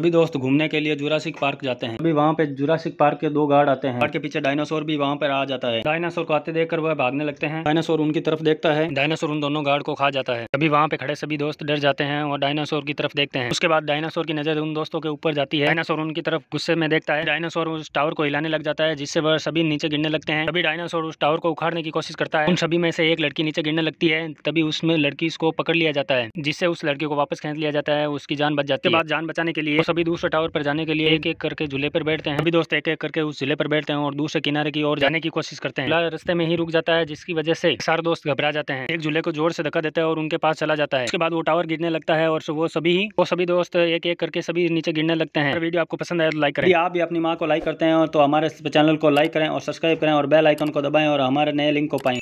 सभी दोस्त घूमने के लिए जुरासिक पार्क जाते हैं अभी वहाँ पे जुरासिक पार्क के दो गार्ड आते हैं गार्ड के पीछे डायनासोर भी वहाँ पर आ जाता है डायनासोर को आते देखकर वह भागने लगते हैं डायनासोर उनकी तरफ देखता है डायनासोर उन दोनों गार्ड को खा जाता है अभी वहाँ पे खड़े सभी दोस्त डर जाते हैं और डायनासोर की तरफ देखते हैं उसके बाद डायनासोर की नजर उन दोस्तों के ऊपर जाती है डायनासोर उनकी तरफ गुस्से में देखता है डायनासोर उस टावर को हिलाने लग जाता है जिससे वह सभी नीचे गिरने लगते हैं अभी डायनासोर उस टावर को उखाड़ने की कोशिश करता है उन सभी में से एक लड़की नीचे गिरने लगती है तभी उसमें लड़की उसको पकड़ लिया जाता है जिससे उस लड़की को वापस खेच लिया जाता है उसकी जान बच जाती है बाद जान बचाने के लिए सभी दूसरे टावर पर जाने के लिए एक एक करके झूले पर बैठते हैं सभी दोस्त एक एक करके उस झूले पर बैठते हैं और दूसरे किनारे की ओर जाने की कोशिश करते हैं रस्ते में ही रुक जाता है जिसकी वजह से सारे दोस्त घबरा जाते हैं एक झूले को जोर से धक्का देता है और उनके पास चला जाता है उसके बाद वो टावर गिरने लगता है और वो सभी ही वो सभी दोस्त एक एक करके सभी नीचे गिरने लगते हैं वीडियो आपको पसंद आया तो लाइक करें आप भी अपनी माँ को लाइक करते हैं तो हमारे चैनल को लाइक करें और सब्सक्राइब करें और बेल आइकन को दबाएं और हमारे नए लिंक को पाएं